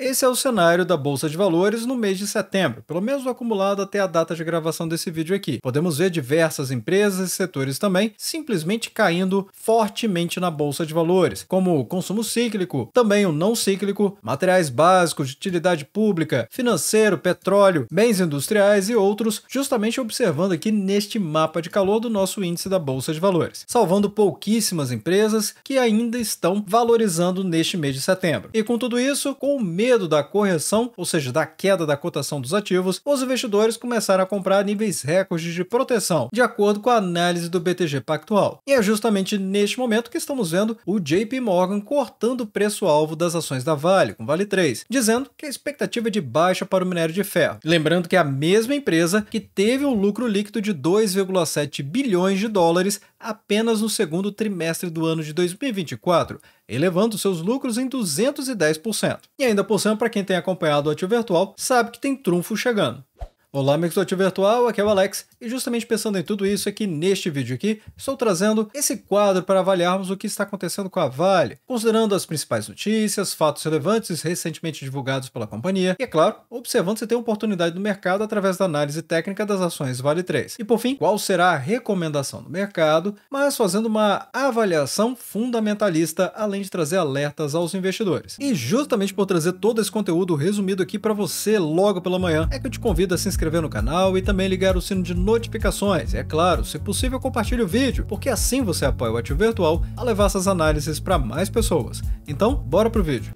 Esse é o cenário da Bolsa de Valores no mês de setembro, pelo menos o acumulado até a data de gravação desse vídeo aqui. Podemos ver diversas empresas e setores também simplesmente caindo fortemente na Bolsa de Valores, como o consumo cíclico, também o não cíclico, materiais básicos de utilidade pública, financeiro, petróleo, bens industriais e outros, justamente observando aqui neste mapa de calor do nosso índice da Bolsa de Valores, salvando pouquíssimas empresas que ainda estão valorizando neste mês de setembro. E com tudo isso, com o medo da correção, ou seja, da queda da cotação dos ativos, os investidores começaram a comprar níveis recordes de proteção, de acordo com a análise do BTG Pactual. E é justamente neste momento que estamos vendo o JP Morgan cortando o preço-alvo das ações da Vale, com Vale 3, dizendo que a expectativa é de baixa para o minério de ferro. Lembrando que é a mesma empresa que teve um lucro líquido de 2,7 bilhões de dólares apenas no segundo trimestre do ano de 2024 elevando seus lucros em 210%. E ainda por cima, para quem tem acompanhado o ativo virtual, sabe que tem trunfo chegando. Olá, Mixote Virtual, aqui é o Alex, e justamente pensando em tudo isso é que neste vídeo aqui estou trazendo esse quadro para avaliarmos o que está acontecendo com a Vale, considerando as principais notícias, fatos relevantes recentemente divulgados pela companhia e, é claro, observando se tem oportunidade no mercado através da análise técnica das ações Vale 3. E por fim, qual será a recomendação do mercado, mas fazendo uma avaliação fundamentalista, além de trazer alertas aos investidores. E justamente por trazer todo esse conteúdo resumido aqui para você logo pela manhã, é que eu te convido a se inscrever inscrever no canal e também ligar o sino de notificações. E é claro, se possível, compartilhe o vídeo, porque assim você apoia o Ativo Virtual a levar essas análises para mais pessoas. Então, bora pro vídeo.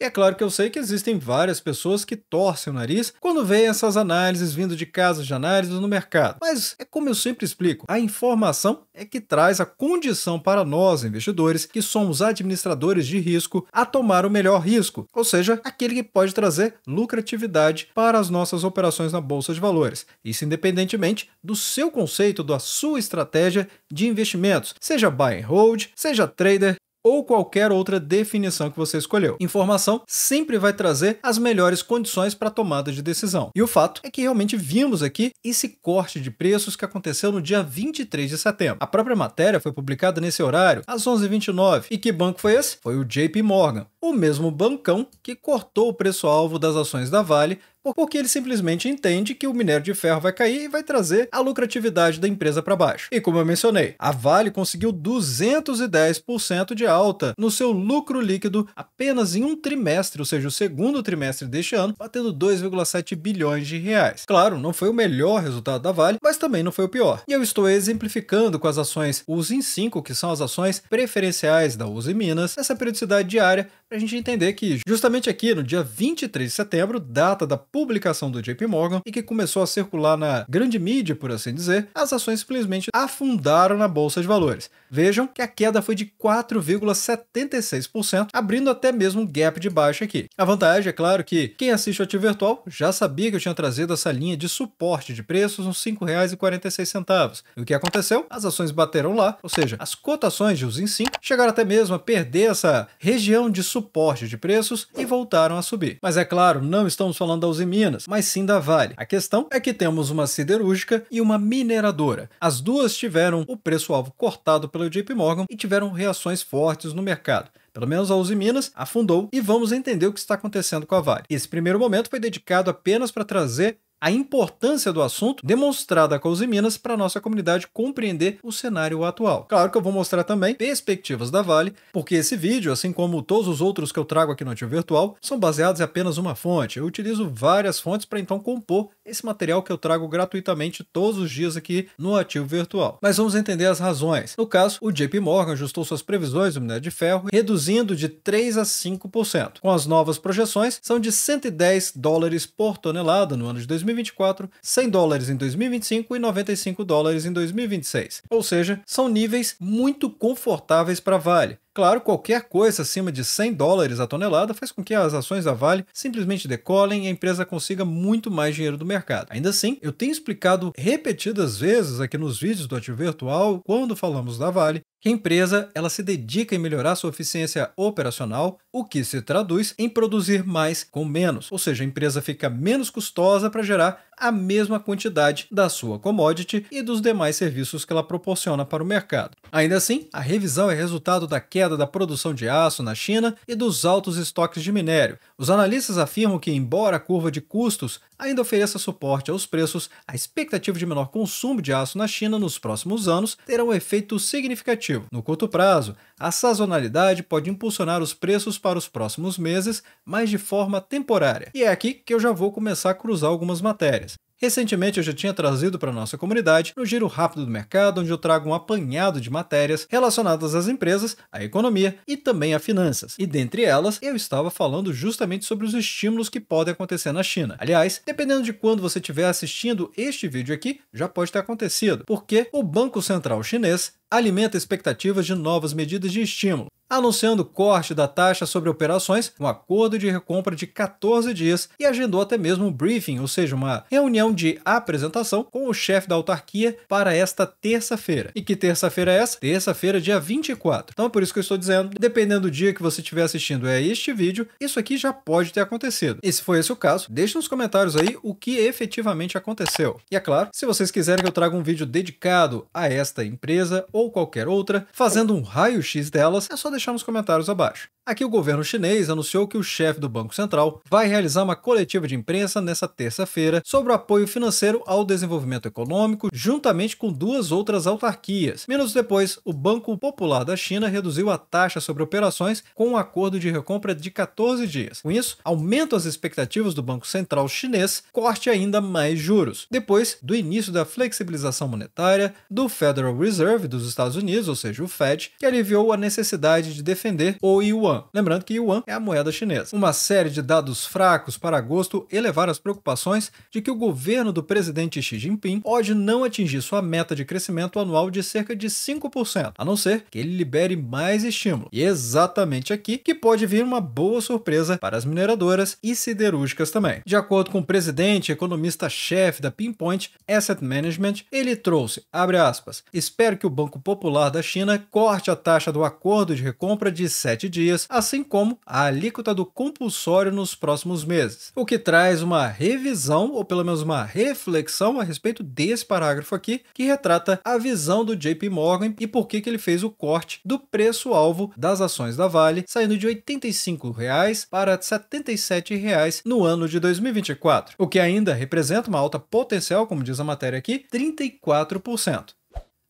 E é claro que eu sei que existem várias pessoas que torcem o nariz quando veem essas análises vindo de casas de análises no mercado. Mas é como eu sempre explico, a informação é que traz a condição para nós, investidores, que somos administradores de risco, a tomar o melhor risco, ou seja, aquele que pode trazer lucratividade para as nossas operações na bolsa de valores. Isso independentemente do seu conceito, da sua estratégia de investimentos, seja buy and hold, seja trader, ou qualquer outra definição que você escolheu. Informação sempre vai trazer as melhores condições para a tomada de decisão. E o fato é que realmente vimos aqui esse corte de preços que aconteceu no dia 23 de setembro. A própria matéria foi publicada nesse horário, às 11h29. E que banco foi esse? Foi o JP Morgan, o mesmo bancão que cortou o preço-alvo das ações da Vale porque ele simplesmente entende que o minério de ferro vai cair e vai trazer a lucratividade da empresa para baixo. E como eu mencionei, a Vale conseguiu 210% de alta no seu lucro líquido apenas em um trimestre, ou seja, o segundo trimestre deste ano, batendo 2,7 bilhões de reais. Claro, não foi o melhor resultado da Vale, mas também não foi o pior. E eu estou exemplificando com as ações Usim 5, que são as ações preferenciais da Uzi Minas, essa periodicidade diária para a gente entender que justamente aqui no dia 23 de setembro, data da publicação do JP Morgan e que começou a circular na grande mídia, por assim dizer, as ações simplesmente afundaram na bolsa de valores. Vejam que a queda foi de 4,76%, abrindo até mesmo um gap de baixa aqui. A vantagem é claro que quem assiste o Ativo Virtual já sabia que eu tinha trazido essa linha de suporte de preços nos R$ 5,46. E o que aconteceu? As ações bateram lá, ou seja, as cotações de os 5 chegaram até mesmo a perder essa região de suporte de preços e voltaram a subir. Mas é claro, não estamos falando da e Minas, mas sim da Vale. A questão é que temos uma siderúrgica e uma mineradora. As duas tiveram o preço-alvo cortado pelo JP Morgan e tiveram reações fortes no mercado pelo menos a Uzi Minas, afundou e vamos entender o que está acontecendo com a Vale. Esse primeiro momento foi dedicado apenas para trazer a importância do assunto demonstrada com os Minas para nossa comunidade compreender o cenário atual. Claro que eu vou mostrar também perspectivas da Vale, porque esse vídeo, assim como todos os outros que eu trago aqui no Ativo Virtual, são baseados em apenas uma fonte. Eu utilizo várias fontes para então compor esse material que eu trago gratuitamente todos os dias aqui no Ativo Virtual. Mas vamos entender as razões. No caso, o JP Morgan ajustou suas previsões do minério de ferro, reduzindo de 3 a 5%. Com as novas projeções, são de 110 dólares por tonelada no ano de 2020 2024, 100 dólares em 2025 e 95 dólares em 2026. Ou seja, são níveis muito confortáveis para Vale. Claro, qualquer coisa acima de 100 dólares a tonelada faz com que as ações da Vale simplesmente decolem e a empresa consiga muito mais dinheiro do mercado. Ainda assim, eu tenho explicado repetidas vezes aqui nos vídeos do Ativo Virtual, quando falamos da Vale, que a empresa ela se dedica em melhorar sua eficiência operacional, o que se traduz em produzir mais com menos, ou seja, a empresa fica menos custosa para gerar a mesma quantidade da sua commodity e dos demais serviços que ela proporciona para o mercado. Ainda assim, a revisão é resultado da queda da produção de aço na China e dos altos estoques de minério. Os analistas afirmam que, embora a curva de custos ainda ofereça suporte aos preços, a expectativa de menor consumo de aço na China nos próximos anos terá um efeito significativo. No curto prazo, a sazonalidade pode impulsionar os preços para os próximos meses, mas de forma temporária. E é aqui que eu já vou começar a cruzar algumas matérias. Recentemente eu já tinha trazido para nossa comunidade no Giro Rápido do Mercado, onde eu trago um apanhado de matérias relacionadas às empresas, à economia e também a finanças. E dentre elas, eu estava falando justamente sobre os estímulos que podem acontecer na China. Aliás, dependendo de quando você estiver assistindo este vídeo aqui, já pode ter acontecido, porque o Banco Central Chinês alimenta expectativas de novas medidas de estímulo, anunciando corte da taxa sobre operações, um acordo de recompra de 14 dias e agendou até mesmo um briefing, ou seja, uma reunião de apresentação com o chefe da autarquia para esta terça-feira. E que terça-feira é essa? Terça-feira, dia 24. Então é por isso que eu estou dizendo, dependendo do dia que você estiver assistindo a este vídeo, isso aqui já pode ter acontecido. E se foi esse o caso, deixe nos comentários aí o que efetivamente aconteceu. E é claro, se vocês quiserem que eu traga um vídeo dedicado a esta empresa ou ou qualquer outra, fazendo um raio-x delas, é só deixar nos comentários abaixo. Aqui o governo chinês anunciou que o chefe do Banco Central vai realizar uma coletiva de imprensa nesta terça-feira sobre o apoio financeiro ao desenvolvimento econômico, juntamente com duas outras autarquias. Minutos depois, o Banco Popular da China reduziu a taxa sobre operações com um acordo de recompra de 14 dias. Com isso, aumenta as expectativas do Banco Central chinês, corte ainda mais juros. Depois do início da flexibilização monetária, do Federal Reserve dos Estados Unidos, ou seja, o Fed, que aliviou a necessidade de defender o yuan. Lembrando que yuan é a moeda chinesa. Uma série de dados fracos para agosto elevaram as preocupações de que o governo do presidente Xi Jinping pode não atingir sua meta de crescimento anual de cerca de 5%, a não ser que ele libere mais estímulo. E é exatamente aqui que pode vir uma boa surpresa para as mineradoras e siderúrgicas também. De acordo com o presidente, economista-chefe da Pinpoint Asset Management, ele trouxe, abre aspas, espero que o Banco Popular da China corte a taxa do acordo de recompra de 7 dias, assim como a alíquota do compulsório nos próximos meses, o que traz uma revisão, ou pelo menos uma reflexão a respeito desse parágrafo aqui, que retrata a visão do JP Morgan e por que, que ele fez o corte do preço-alvo das ações da Vale, saindo de R$ 85 reais para R$ 77 reais no ano de 2024, o que ainda representa uma alta potencial, como diz a matéria aqui, 34%.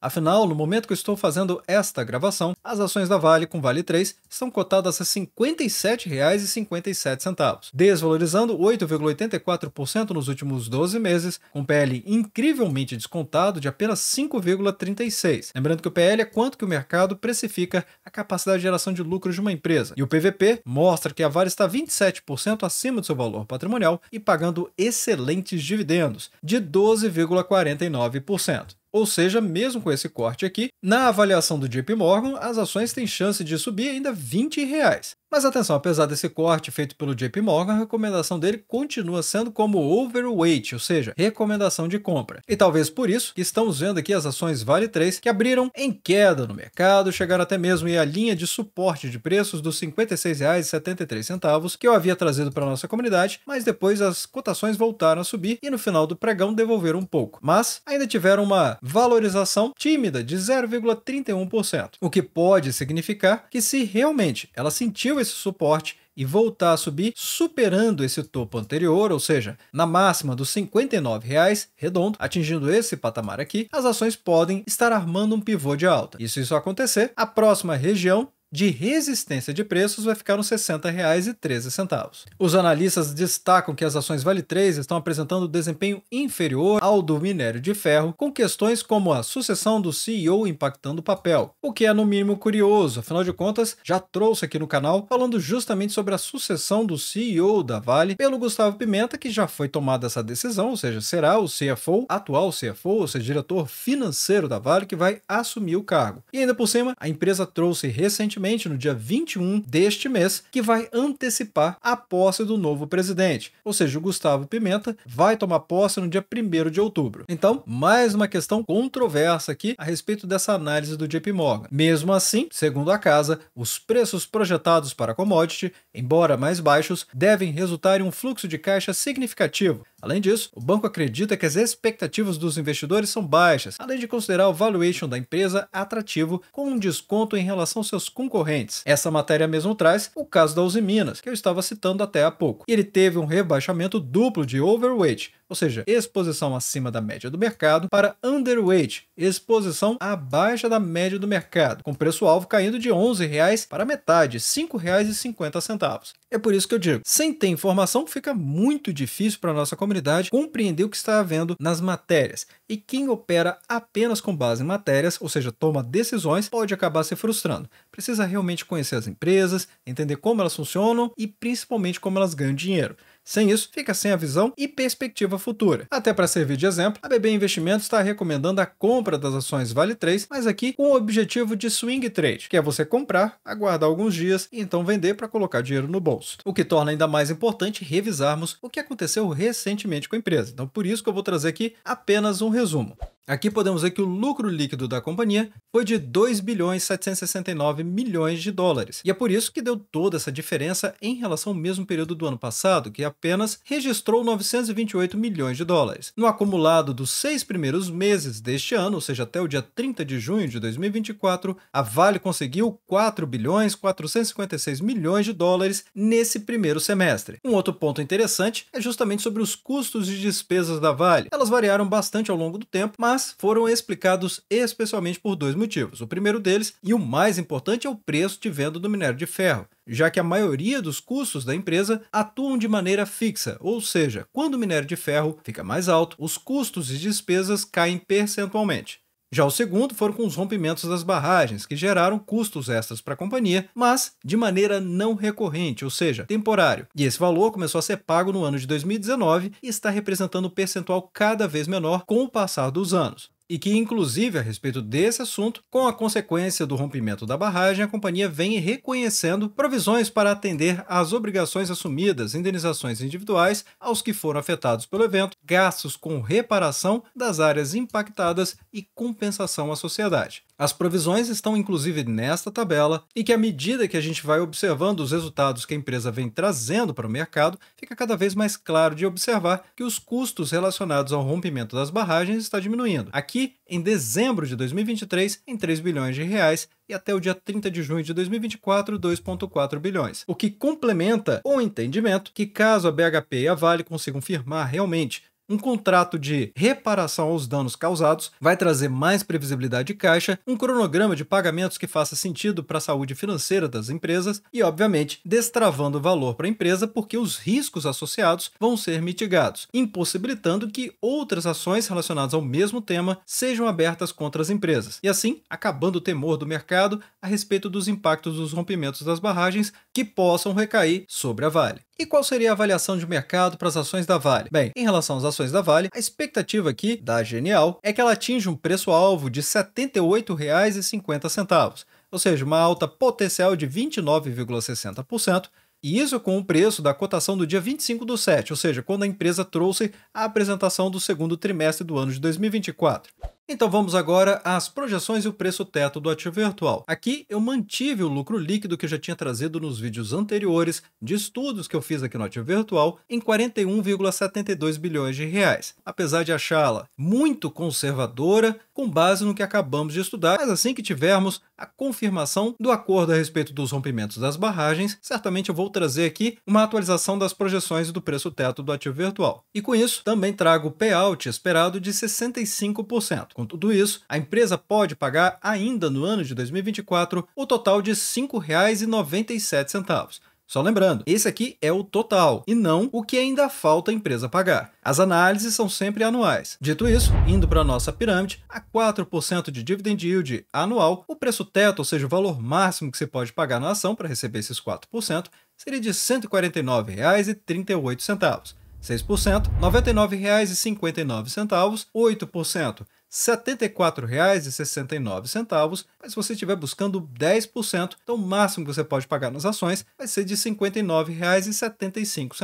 Afinal, no momento que eu estou fazendo esta gravação, as ações da Vale com Vale 3 estão cotadas a R$ 57,57, desvalorizando 8,84% nos últimos 12 meses, com PL incrivelmente descontado de apenas 5,36. Lembrando que o PL é quanto que o mercado precifica a capacidade de geração de lucros de uma empresa. E o PVP mostra que a Vale está 27% acima do seu valor patrimonial e pagando excelentes dividendos, de 12,49%. Ou seja, mesmo com esse corte aqui, na avaliação do JP Morgan, as ações têm chance de subir ainda 20 reais. Mas atenção, apesar desse corte feito pelo JP Morgan, a recomendação dele continua sendo como overweight, ou seja, recomendação de compra. E talvez por isso que estamos vendo aqui as ações Vale 3 que abriram em queda no mercado, chegaram até mesmo em a linha de suporte de preços dos R$ 56,73 que eu havia trazido para nossa comunidade, mas depois as cotações voltaram a subir e no final do pregão devolveram um pouco. Mas ainda tiveram uma valorização tímida de 0,31%, o que pode significar que se realmente ela sentiu esse suporte e voltar a subir, superando esse topo anterior, ou seja, na máxima dos R$ 59,00 redondo, atingindo esse patamar aqui, as ações podem estar armando um pivô de alta. E se isso acontecer, a próxima região de resistência de preços vai ficar nos R$ 60,13. Os analistas destacam que as ações Vale 3 estão apresentando desempenho inferior ao do minério de ferro, com questões como a sucessão do CEO impactando o papel, o que é no mínimo curioso, afinal de contas, já trouxe aqui no canal falando justamente sobre a sucessão do CEO da Vale pelo Gustavo Pimenta, que já foi tomada essa decisão, ou seja, será o CFO, atual CFO, ou seja, diretor financeiro da Vale, que vai assumir o cargo. E ainda por cima, a empresa trouxe recentemente no dia 21 deste mês, que vai antecipar a posse do novo presidente, ou seja, o Gustavo Pimenta vai tomar posse no dia 1 de outubro. Então, mais uma questão controversa aqui a respeito dessa análise do JP Morgan. Mesmo assim, segundo a casa, os preços projetados para a commodity, embora mais baixos, devem resultar em um fluxo de caixa significativo, Além disso, o banco acredita que as expectativas dos investidores são baixas, além de considerar o valuation da empresa atrativo com um desconto em relação aos seus concorrentes. Essa matéria mesmo traz o caso da Uzi Minas, que eu estava citando até há pouco. E ele teve um rebaixamento duplo de overweight, ou seja, exposição acima da média do mercado, para underweight, exposição abaixo da média do mercado, com preço-alvo caindo de R$ reais para metade, R$ 5,50. É por isso que eu digo, sem ter informação fica muito difícil para nossa comunidade comunidade compreender o que está havendo nas matérias. E quem opera apenas com base em matérias, ou seja, toma decisões, pode acabar se frustrando. Precisa realmente conhecer as empresas, entender como elas funcionam e principalmente como elas ganham dinheiro. Sem isso, fica sem a visão e perspectiva futura. Até para servir de exemplo, a BB Investimentos está recomendando a compra das ações Vale 3, mas aqui com o objetivo de swing trade, que é você comprar, aguardar alguns dias e então vender para colocar dinheiro no bolso. O que torna ainda mais importante revisarmos o que aconteceu recentemente com a empresa. Então, por isso que eu vou trazer aqui apenas um resumo. Aqui podemos ver que o lucro líquido da companhia foi de 2 bilhões 769 milhões de dólares. E é por isso que deu toda essa diferença em relação ao mesmo período do ano passado, que apenas registrou 928 milhões de dólares. No acumulado dos seis primeiros meses deste ano, ou seja, até o dia 30 de junho de 2024, a Vale conseguiu 4 bilhões 456 milhões de dólares nesse primeiro semestre. Um outro ponto interessante é justamente sobre os custos e despesas da Vale. Elas variaram bastante ao longo do tempo, mas mas foram explicados especialmente por dois motivos. O primeiro deles, e o mais importante, é o preço de venda do minério de ferro já que a maioria dos custos da empresa atuam de maneira fixa, ou seja, quando o minério de ferro fica mais alto, os custos e despesas caem percentualmente. Já o segundo foram com os rompimentos das barragens, que geraram custos extras para a companhia, mas de maneira não recorrente, ou seja, temporário. E esse valor começou a ser pago no ano de 2019 e está representando um percentual cada vez menor com o passar dos anos e que, inclusive, a respeito desse assunto, com a consequência do rompimento da barragem, a companhia vem reconhecendo provisões para atender às obrigações assumidas, indenizações individuais aos que foram afetados pelo evento, gastos com reparação das áreas impactadas e compensação à sociedade. As provisões estão inclusive nesta tabela, e que à medida que a gente vai observando os resultados que a empresa vem trazendo para o mercado, fica cada vez mais claro de observar que os custos relacionados ao rompimento das barragens está diminuindo. Aqui, em dezembro de 2023, em 3 bilhões de reais, e até o dia 30 de junho de 2024, 2,4 bilhões. O que complementa o entendimento que, caso a BHP e a Vale consigam firmar realmente um contrato de reparação aos danos causados vai trazer mais previsibilidade de caixa, um cronograma de pagamentos que faça sentido para a saúde financeira das empresas e, obviamente, destravando o valor para a empresa porque os riscos associados vão ser mitigados, impossibilitando que outras ações relacionadas ao mesmo tema sejam abertas contra as empresas e, assim, acabando o temor do mercado a respeito dos impactos dos rompimentos das barragens que possam recair sobre a Vale. E qual seria a avaliação de mercado para as ações da Vale? Bem, em relação às ações ações da Vale, a expectativa aqui da Genial é que ela atinja um preço-alvo de R$ 78,50, ou seja, uma alta potencial de 29,60%, e isso com o preço da cotação do dia 25 do 7, ou seja, quando a empresa trouxe a apresentação do segundo trimestre do ano de 2024. Então vamos agora às projeções e o preço teto do ativo virtual. Aqui eu mantive o lucro líquido que eu já tinha trazido nos vídeos anteriores de estudos que eu fiz aqui no ativo virtual em 41,72 bilhões de reais, apesar de achá-la muito conservadora com base no que acabamos de estudar, mas assim que tivermos a confirmação do acordo a respeito dos rompimentos das barragens, certamente eu vou trazer aqui uma atualização das projeções e do preço teto do ativo virtual. E com isso, também trago o payout esperado de 65%. Com tudo isso, a empresa pode pagar ainda no ano de 2024 o total de R$ 5,97. Só lembrando, esse aqui é o total e não o que ainda falta a empresa pagar. As análises são sempre anuais. Dito isso, indo para a nossa pirâmide, a 4% de dividend yield anual, o preço teto, ou seja, o valor máximo que você pode pagar na ação para receber esses 4%, seria de R$ 149,38. 6%, R$ 99,59, 8%, R$ 74,69, mas se você estiver buscando 10%, então o máximo que você pode pagar nas ações vai ser de R$ 59,75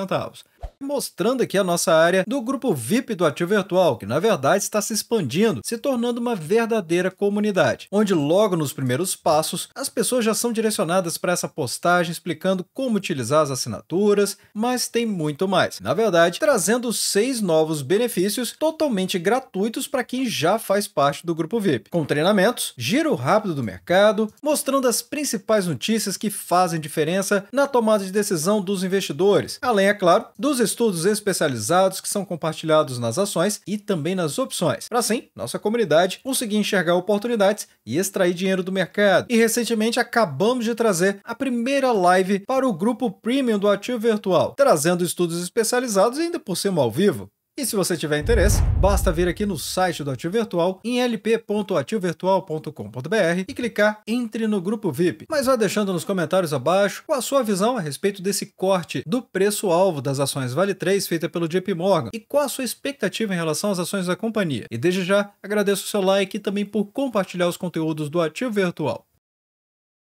mostrando aqui a nossa área do grupo VIP do Ativo Virtual, que na verdade está se expandindo, se tornando uma verdadeira comunidade, onde logo nos primeiros passos as pessoas já são direcionadas para essa postagem explicando como utilizar as assinaturas, mas tem muito mais. Na verdade, trazendo seis novos benefícios totalmente gratuitos para quem já faz parte do grupo VIP, com treinamentos, giro rápido do mercado, mostrando as principais notícias que fazem diferença na tomada de decisão dos investidores, além, é claro, dos estudos especializados que são compartilhados nas ações e também nas opções, para assim nossa comunidade conseguir enxergar oportunidades e extrair dinheiro do mercado. E recentemente acabamos de trazer a primeira live para o grupo premium do Ativo Virtual, trazendo estudos especializados ainda por cima ao vivo. E se você tiver interesse, basta vir aqui no site do Ativo Virtual em lp.ativovirtual.com.br e clicar Entre no grupo VIP. Mas vá deixando nos comentários abaixo qual a sua visão a respeito desse corte do preço-alvo das ações Vale 3 feita pelo JP Morgan e qual a sua expectativa em relação às ações da companhia. E desde já agradeço o seu like e também por compartilhar os conteúdos do Ativo Virtual.